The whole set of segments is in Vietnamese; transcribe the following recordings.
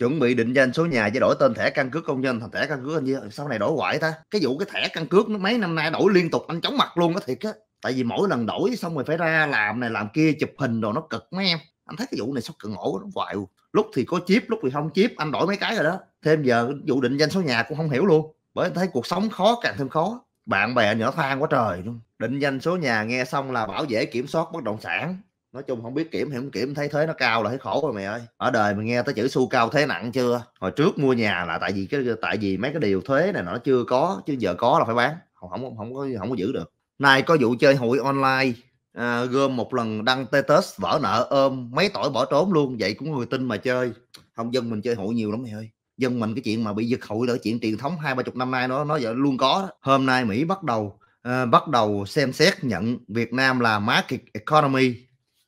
chuẩn bị định danh số nhà với đổi tên thẻ căn cước công dân thành thẻ căn cước anh với sau này đổi hoài ta cái vụ cái thẻ căn cước nó mấy năm nay đổi liên tục anh chóng mặt luôn á thiệt á tại vì mỗi lần đổi xong rồi phải ra làm này làm kia chụp hình rồi nó cực mấy em anh thấy cái vụ này sao cực ngộ nó hoài lúc thì có chip lúc thì không chip anh đổi mấy cái rồi đó thêm giờ vụ định danh số nhà cũng không hiểu luôn bởi anh thấy cuộc sống khó càng thêm khó bạn bè nhỏ than quá trời luôn định danh số nhà nghe xong là bảo vệ kiểm soát bất động sản nói chung không biết kiểm thì không kiểm thấy thuế nó cao là thấy khổ rồi mày ơi ở đời mày nghe tới chữ xu cao thế nặng chưa hồi trước mua nhà là tại vì cái tại vì mấy cái điều thuế này nó chưa có chứ giờ có là phải bán không không không có không có giữ được nay có vụ chơi hụi online à, gom một lần đăng status vỡ nợ ôm mấy tội bỏ trốn luôn vậy cũng người tin mà chơi không dân mình chơi hụi nhiều lắm mày ơi dân mình cái chuyện mà bị giật hụi là chuyện truyền thống hai ba chục năm nay nó nó giờ luôn có hôm nay mỹ bắt đầu uh, bắt đầu xem xét nhận Việt Nam là market economy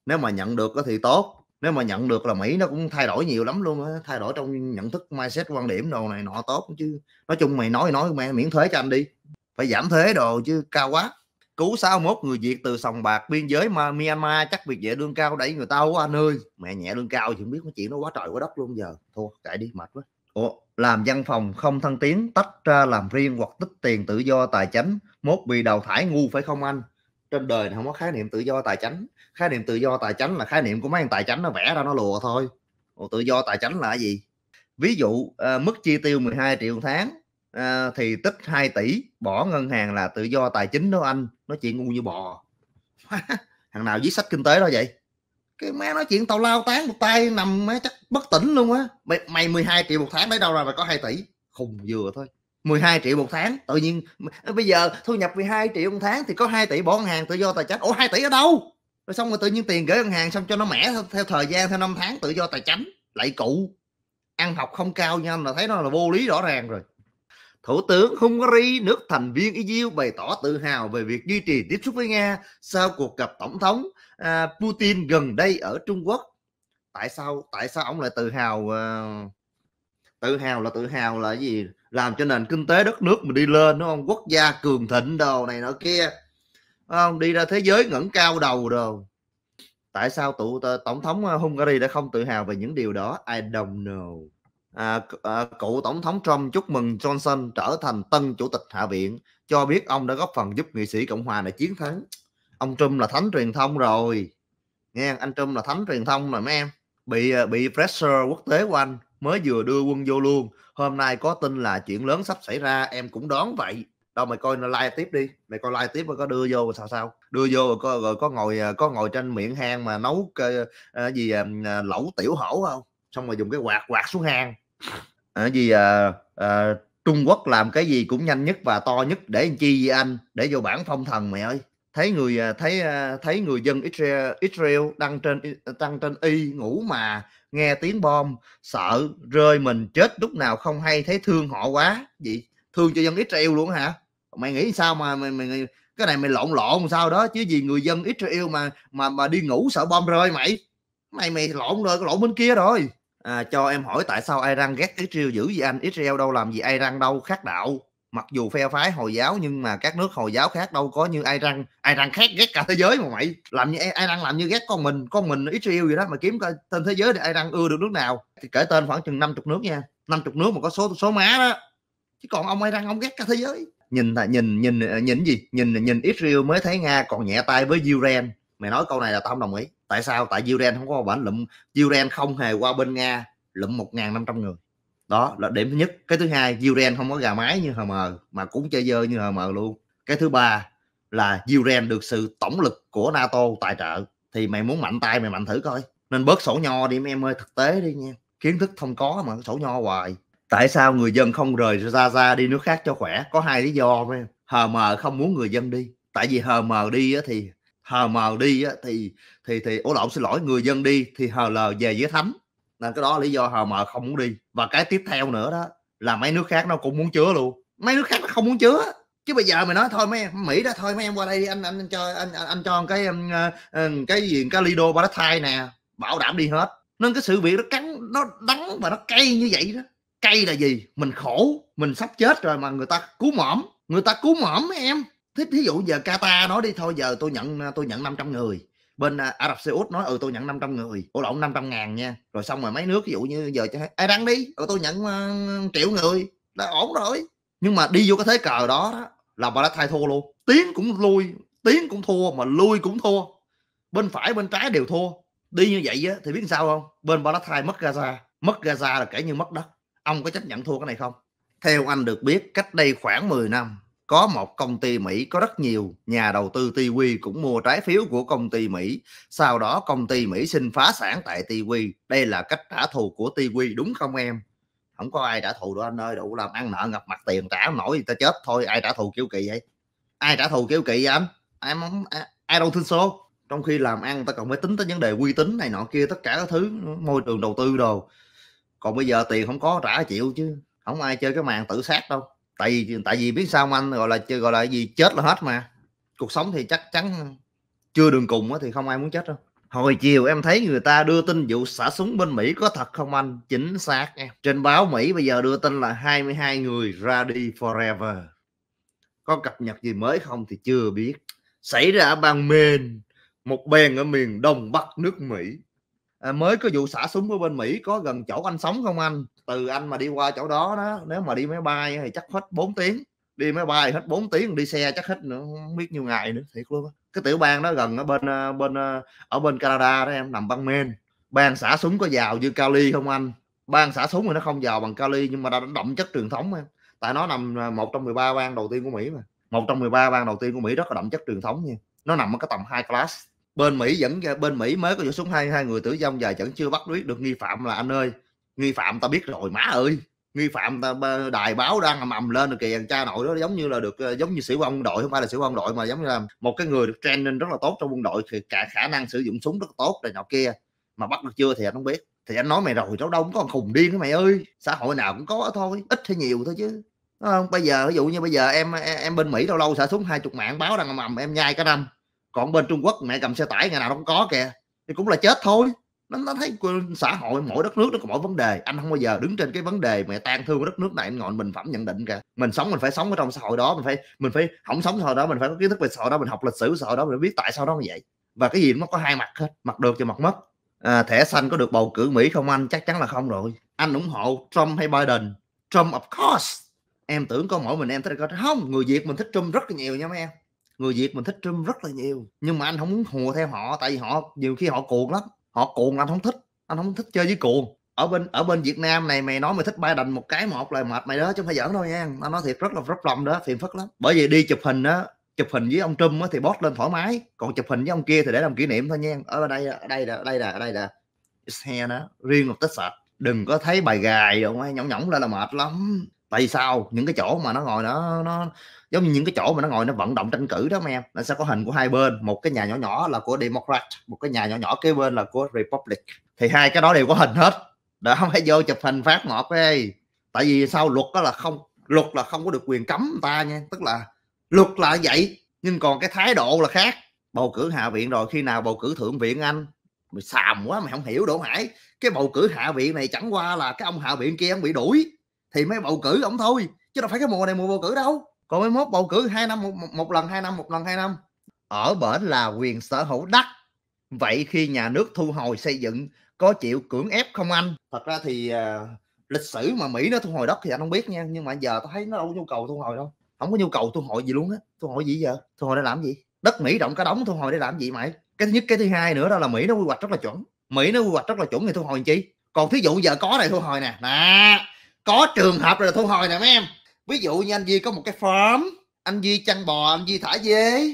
nếu mà nhận được thì tốt nếu mà nhận được là Mỹ nó cũng thay đổi nhiều lắm luôn á thay đổi trong nhận thức mindset quan điểm đồ này nọ tốt chứ nói chung mày nói nói mẹ miễn thuế cho anh đi phải giảm thuế đồ chứ cao quá cứu 61 người Việt từ sòng bạc biên giới mà Myanmar chắc việc dễ lương cao đẩy người ta quá anh ơi mẹ nhẹ lương cao thì không biết cái chuyện nó quá trời quá đất luôn giờ thôi chạy đi mệt quá Ủa, làm văn phòng không thăng tiến tách ra làm riêng hoặc tích tiền tự do tài chánh mốt bị đào thải ngu phải không anh trên đời này không có khái niệm tự do tài chính khái niệm tự do tài chính là khái niệm của mấy anh tài chính nó vẽ ra nó lùa thôi Ủa, tự do tài chính là gì ví dụ à, mức chi tiêu 12 triệu tháng à, thì tích 2 tỷ bỏ ngân hàng là tự do tài chính đó anh nói chuyện ngu như bò thằng nào viết sách kinh tế đó vậy cái má nói chuyện tàu lao tán một tay nằm má chắc bất tỉnh luôn á mày, mày 12 triệu một tháng đấy đâu ra mà có 2 tỷ khùng vừa thôi 12 triệu một tháng tự nhiên ờ, bây giờ thu nhập 12 triệu một tháng thì có 2 tỷ bỏ ngân hàng tự do tài chính ủa 2 tỷ ở đâu rồi xong rồi tự nhiên tiền gửi ngân hàng xong cho nó mẻ theo, theo thời gian theo năm tháng tự do tài chính lại cũ, ăn học không cao nha là thấy nó là vô lý rõ ràng rồi Thủ tướng Hungary, nước thành viên EU bày tỏ tự hào về việc duy trì tiếp xúc với Nga sau cuộc gặp tổng thống à, Putin gần đây ở Trung Quốc. Tại sao tại sao ông lại tự hào uh, tự hào là tự hào là gì? làm cho nền kinh tế đất nước mình đi lên đúng không quốc gia cường thịnh đồ này nọ kia đúng không đi ra thế giới ngẩng cao đầu đồ tại sao tụ tổng thống ờ, Hungary đã không tự hào về những điều đó I don't know à, à, cựu tổng thống Trump chúc mừng Johnson trở thành tân chủ tịch hạ viện cho biết ông đã góp phần giúp nghị sĩ cộng hòa này chiến thắng ông Trump là thánh truyền thông rồi nghe anh Trump là thánh truyền thông rồi mấy em bị ờ, bị pressure quốc tế của anh mới vừa đưa quân vô luôn hôm nay có tin là chuyện lớn sắp xảy ra em cũng đoán vậy đâu mày coi like tiếp đi mày coi like tiếp mà có đưa vô rồi sao sao đưa vô rồi có, rồi có ngồi à, có ngồi trên miệng hang mà nấu cái, à, gì à, lẩu tiểu hổ không xong rồi dùng cái quạt quạt xuống hang ở ờ, à, gì uh, uh, Trung Quốc làm cái gì cũng nhanh nhất và to nhất để làm chi gì anh để vô bản phong thần mày ơi thấy người à, thấy à, thấy người dân Israel Israel đăng trên đăng trên y ngủ mà nghe tiếng bom sợ rơi mình chết lúc nào không hay thấy thương họ quá gì thương cho dân Israel luôn hả mày nghĩ sao mà mày, mày cái này mày lộn lộn sao đó chứ gì người dân Israel mà mà mà đi ngủ sợ bom rơi mày mày mày lộn rồi lộn bên kia rồi à, cho em hỏi tại sao Iran ghét Israel dữ gì anh Israel đâu làm gì Iran đâu khác đạo mặc dù phe phái hồi giáo nhưng mà các nước hồi giáo khác đâu có như ai răng ai răng khác ghét cả thế giới mà mày làm như ai răng làm như ghét con mình con mình Israel vậy đó mà kiếm coi tên thế giới thì ai răng ưa được nước nào thì kể tên khoảng chừng 50 nước nha 50 nước mà có số số má đó chứ còn ông ai răng ông ghét cả thế giới nhìn là nhìn nhìn ờ, nhìn gì nhìn nhìn Israel mới thấy Nga còn nhẹ tay với Ukraine mày nói câu này là tao không đồng ý tại sao tại Ukraine không có bản lụm Ukraine không hề qua bên Nga lụm 1.500 người đó là điểm thứ nhất cái thứ hai Uren không có gà mái như hờ mờ mà cũng chơi dơ như hờ mờ luôn cái thứ ba là Uren được sự tổng lực của NATO tài trợ thì mày muốn mạnh tay mày mạnh thử coi nên bớt sổ nho đi em ơi thực tế đi nha kiến thức không có mà sổ nho hoài tại sao người dân không rời ra ra đi nước khác cho khỏe có hai lý do em mờ không muốn người dân đi tại vì hờ mờ đi thì hờ mờ đi thì thì thì ổ lộn xin lỗi người dân đi thì hờ lờ về với thánh nên cái đó lý do HM không muốn đi và cái tiếp theo nữa đó là mấy nước khác nó cũng muốn chứa luôn mấy nước khác nó không muốn chứa chứ bây giờ mày nói thôi mấy em mỹ đó thôi mấy em qua đây đi anh anh, anh cho anh, anh anh cho cái um, ờ, ờ, cái gì cái lido thai nè bảo đảm đi hết nên cái sự việc nó cắn nó đắng và nó cay như vậy đó cay là gì mình khổ mình sắp chết rồi mà người ta cứu mỏm người ta cứu mõm em thế thí dụ giờ Qatar nói đi thôi giờ tôi nhận tôi nhận 500 người bên à, Ả Rập Xê Út nói ừ tôi nhận 500 người ô lộn 500 ngàn nha rồi xong rồi mấy nước ví dụ như giờ cho ai đăng đi ừ tôi nhận uh, triệu người đã ổn rồi nhưng mà đi vô cái thế cờ đó, đó là bà đã thay thua luôn tiến cũng lui tiến cũng thua mà lui cũng thua bên phải bên trái đều thua đi như vậy á, thì biết sao không bên Balatathai mất Gaza mất Gaza là kể như mất đất ông có chấp nhận thua cái này không theo anh được biết cách đây khoảng 10 năm có một công ty Mỹ có rất nhiều nhà đầu tư TW cũng mua trái phiếu của công ty Mỹ sau đó công ty Mỹ xin phá sản tại TW đây là cách trả thù của TW đúng không em không có ai trả thù đâu anh ơi đủ làm ăn nợ ngập mặt tiền trả nổi thì ta chết thôi ai trả thù kiểu kỳ vậy ai trả thù kiểu kỳ vậy anh ai không ai đâu tin số trong khi làm ăn ta còn phải tính tới vấn đề uy tín này nọ kia tất cả các thứ môi trường đầu tư đồ còn bây giờ tiền không có trả chịu chứ không ai chơi cái màn tự sát đâu tại vì tại vì biết sao anh gọi là gọi là gì chết là hết mà cuộc sống thì chắc chắn chưa đường cùng thì không ai muốn chết đâu hồi chiều em thấy người ta đưa tin vụ xả súng bên Mỹ có thật không anh chính xác em trên báo Mỹ bây giờ đưa tin là 22 người ra đi forever có cập nhật gì mới không thì chưa biết xảy ra ở bang Maine một bang ở miền đông bắc nước Mỹ à, mới có vụ xả súng ở bên Mỹ có gần chỗ anh sống không anh từ anh mà đi qua chỗ đó đó nếu mà đi máy bay thì chắc hết 4 tiếng đi máy bay hết 4 tiếng đi xe chắc hết nữa không biết nhiều ngày nữa thiệt luôn cái tiểu bang đó gần ở bên ờ, bên ờ, ở bên Canada đó em nằm bang Maine bang xả súng có giàu như Cali không anh bang xả súng thì nó không giàu bằng Cali nhưng mà đã đậm chất truyền thống em tại nó nằm ờ, một trong 13 bang đầu tiên của Mỹ mà một trong 13 bang đầu tiên của Mỹ rất là đậm chất truyền thống nha nó nằm ở cái tầm hai class bên Mỹ vẫn bên Mỹ mới có vụ xuống hai hai người tử vong và vẫn chưa bắt được nghi phạm là anh ơi nghi phạm ta biết rồi má ơi nghi phạm ta đài báo đang mầm lên rồi kìa cha nội đó giống như là được ờ, giống như sĩ quan quân đội không phải là sĩ quan quân đội mà giống như là một cái người được training rất là tốt trong quân đội thì cả khả năng sử dụng súng rất tốt này nọ kia mà bắt được chưa thì anh không biết thì anh nói mày rồi cháu đâu có khùng điên đó mày ơi xã hội nào cũng có thôi ít hay nhiều thôi chứ không bây giờ ví dụ như bây giờ em em, em bên mỹ đâu lâu xả súng hai chục mạng báo đang mầm em nhai cả năm còn bên trung quốc mẹ cầm xe tải ngày nào cũng có kìa thì cũng là chết thôi nó, nó thấy xã hội mỗi đất nước nó có mỗi vấn đề anh không bao giờ đứng trên cái vấn đề mẹ tan thương của đất nước này anh ngọn mình phẩm nhận định cả mình sống mình phải sống ở trong xã hội đó mình phải mình phải không sống xã hội đó mình phải có kiến thức về xã hội đó mình học lịch sử xã hội đó mình biết tại sao nó như vậy và cái gì nó có hai mặt hết mặt được và mặt mất à, thẻ xanh có được bầu cử mỹ không anh chắc chắn là không rồi anh ủng hộ trump hay biden trump of course em tưởng có mỗi mình em thích không người việt mình thích trump rất là nhiều nha mấy em người việt mình thích trump rất là nhiều nhưng mà anh không muốn hùa theo họ tại vì họ nhiều khi họ cuồng lắm họ cuồng anh không thích anh không thích chơi với cuồng ở bên ở bên Việt Nam này mày nói mày thích Biden một cái một là mệt mày đó chứ không phải giỡn đâu nha nó nói thiệt rất là rất lòng đó phiền phức lắm bởi vì đi chụp hình đó chụp hình với ông Trump thì post lên thoải mái còn chụp hình với ông kia thì để làm kỷ niệm thôi nha ở đây ở đây là đây là ở đây là xe đó riêng một tích sạch đừng có thấy bài gài rồi nhõng nhõng ra là mệt lắm tại vì sao những cái chỗ mà nó ngồi nó nó giống như những cái chỗ mà nó ngồi nó vận động tranh cử đó em nó sẽ có hình của hai bên một cái nhà nhỏ nhỏ là của democrat một cái nhà nhỏ nhỏ kế bên là của republic thì hai cái đó đều có hình hết đã không phải vô chụp hình phát ngọt đi tại vì sao luật đó là không luật là không có được quyền cấm ta nha tức là luật là vậy nhưng còn cái thái độ là khác bầu cử hạ viện rồi khi nào bầu cử thượng viện anh mày xàm quá mày không hiểu đỗ hải cái bầu cử hạ viện này chẳng qua là cái ông hạ viện kia ông bị đuổi thì mới bầu cử ổng thôi chứ đâu phải cái mùa này mùa bầu cử đâu còn mới mốt bầu cử hai năm một, một, một lần hai năm một lần hai năm ở bển là quyền sở hữu đất vậy khi nhà nước thu hồi xây dựng có chịu cưỡng ép không anh thật ra thì uh, lịch sử mà mỹ nó thu hồi đất thì anh không biết nha nhưng mà giờ tôi thấy nó đâu có nhu cầu thu hồi đâu không có nhu cầu thu hồi gì luôn á thu hồi gì giờ thu hồi để làm gì đất mỹ rộng cả đóng thu hồi để làm gì mày cái thứ nhất cái thứ hai nữa đó là mỹ nó quy hoạch rất là chuẩn mỹ nó quy hoạch rất là chuẩn thì thu hồi làm chi còn thí dụ giờ có này thu hồi nè nè có trường hợp là thu hồi nè mấy em ví dụ như anh duy có một cái farm anh duy chăn bò anh duy thả dê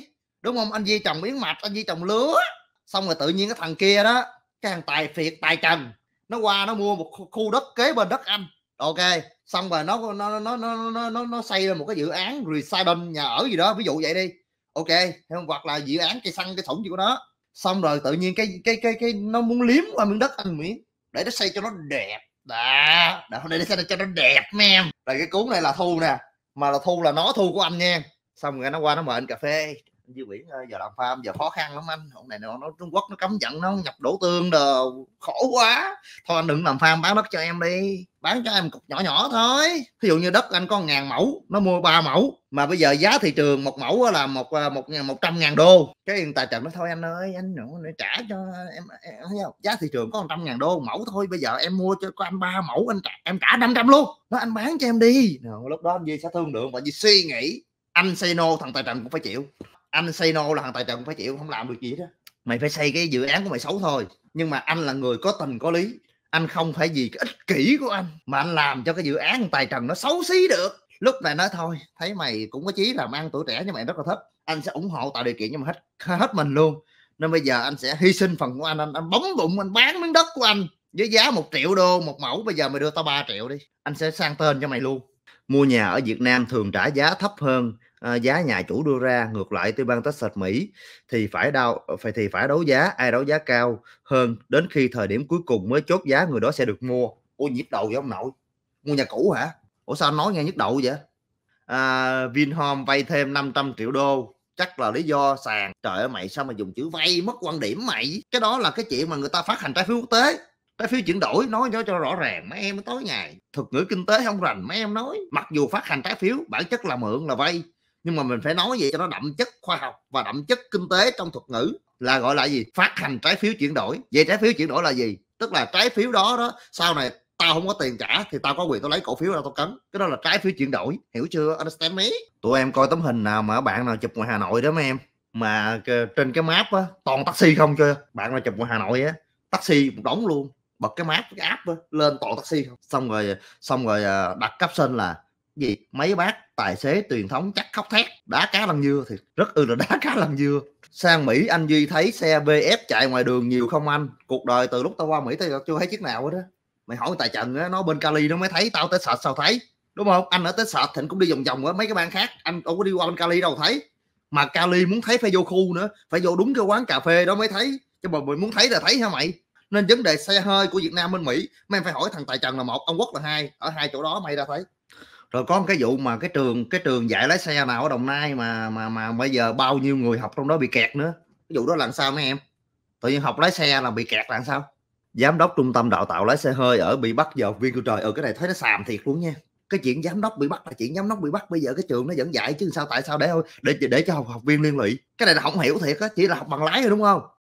đúng không anh duy trồng yến mạch anh duy trồng lúa xong rồi tự nhiên cái thằng kia đó cái thằng tài phiệt tài trần nó qua nó mua một khu đất kế bên đất anh ok xong rồi nó nó nó nó nó nó, nó xây ra một cái dự án residence nhà ở gì đó ví dụ vậy đi ok không hoặc là dự án cây xăng cây sủng gì của nó xong rồi tự nhiên cái cái cái cái nó muốn liếm qua miếng đất anh miếng để nó xây cho nó đẹp đó đợt hôm nay để sao cho nó đẹp mấy em rồi cái cuốn này là thu nè mà là thu là nó thu của anh nha xong rồi nó qua nó mời anh cà phê anh Duy Nguyễn ờ, giờ làm farm giờ khó khăn lắm anh hôm nay nó, Trung Quốc nó cấm vận nó nhập đổ tương đồ khổ quá thôi anh đừng làm farm bán đất cho em đi bán cho em cục nhỏ nhỏ thôi ví dụ như đất anh có ngàn mẫu nó mua ba mẫu mà bây giờ giá thị trường một mẫu là một ờ, một một trăm ngàn đô cái tài trợ nó thôi anh ơi anh nữa trả cho em, em không? giá thị trường có một trăm ngàn đô mẫu thôi bây giờ em mua cho anh ba mẫu anh trả em trả năm trăm luôn nó anh bán cho em đi lúc đó anh gì sẽ thương được và gì suy nghĩ anh say no thằng tài trận cũng phải chịu anh xây nô là thằng tài trợ phải chịu không làm được gì đó mày phải xây cái dự án của mày xấu thôi nhưng mà anh là người có tình có lý anh không phải vì cái ích kỷ của anh mà anh làm cho cái dự án tài trần nó xấu xí được lúc này nói thôi thấy mày cũng có chí làm ăn tuổi trẻ nhưng mày rất là thích anh sẽ ủng hộ tạo điều kiện cho mày hết hết mình luôn nên bây giờ anh sẽ hy sinh phần của anh anh, anh bóng bụng anh bán miếng đất của anh với giá một triệu đô một mẫu bây giờ mày đưa tao 3 triệu đi anh sẽ sang tên cho mày luôn mua nhà ở Việt Nam thường trả giá thấp hơn Ờ, giá nhà chủ đưa ra ngược lại tiểu bang Texas Mỹ thì phải đau ờ, phải thì phải đấu giá ai đấu giá cao hơn đến khi thời điểm cuối cùng mới chốt giá người đó sẽ được mua ôi nhịp đầu với ông nội mua nhà cũ hả ủa sao nói nghe nhức đầu vậy à, Vinhome vay thêm 500 triệu đô chắc là lý do sàn trời ơi mày sao mà dùng chữ vay mất quan điểm mày cái đó là cái chuyện mà người ta phát hành trái phiếu quốc tế trái phiếu chuyển đổi nói cho rõ ràng mấy em tối ngày thuật ngữ kinh tế không rành mấy em nói mặc dù phát hành trái phiếu bản chất là mượn là vay nhưng mà mình phải nói vậy cho nó đậm chất khoa học và đậm chất kinh tế trong thuật ngữ là gọi là gì phát hành trái phiếu chuyển đổi vậy trái phiếu chuyển đổi là gì tức là trái phiếu đó đó sau này tao không có tiền trả thì tao có quyền tao lấy cổ phiếu ra tao cấn cái đó là trái phiếu chuyển đổi hiểu chưa understand me tụi em coi tấm hình nào mà bạn nào chụp ngoài hà nội đó mấy em mà trên cái map á toàn taxi không chưa bạn nào chụp ngoài hà nội á taxi một đống luôn bật cái map cái app á, lên toàn taxi không xong rồi xong rồi à, đặt caption là gì mấy bác tài xế truyền thống chắc khóc thét đá cá lăng dưa thì rất ư là đá cá lăng dưa sang mỹ anh duy thấy xe bf chạy ngoài đường nhiều không anh cuộc đời từ lúc tao qua mỹ tao chưa thấy chiếc nào hết á mày hỏi tài trần á nó bên cali nó mới thấy tao tới sạch sao thấy đúng không anh ở tới sạch thịnh cũng đi vòng vòng á mấy cái bang khác anh đâu có đi qua bên cali đâu thấy mà cali muốn thấy phải vô khu nữa phải vô đúng cái quán cà phê đó mới thấy chứ mà mày muốn thấy là thấy hả mày nên vấn đề xe hơi của việt nam bên mỹ mày phải hỏi thằng tài trần là một ông quốc là hai ở hai chỗ đó mày ra thấy rồi có một cái vụ mà cái trường cái trường dạy lái xe nào ở đồng nai mà mà mà bây giờ bao nhiêu người học trong đó bị kẹt nữa cái vụ đó làm sao mấy em tự nhiên học lái xe là bị kẹt làm sao giám đốc trung tâm đào tạo lái xe hơi ở bị bắt giờ viên của trời ở ừ, cái này thấy nó xàm thiệt luôn nha cái chuyện giám đốc bị bắt là chuyện giám đốc bị bắt bây giờ cái trường nó vẫn dạy chứ sao tại sao để để để cho học, học viên liên lụy cái này là không hiểu thiệt á chỉ là học bằng lái thôi đúng không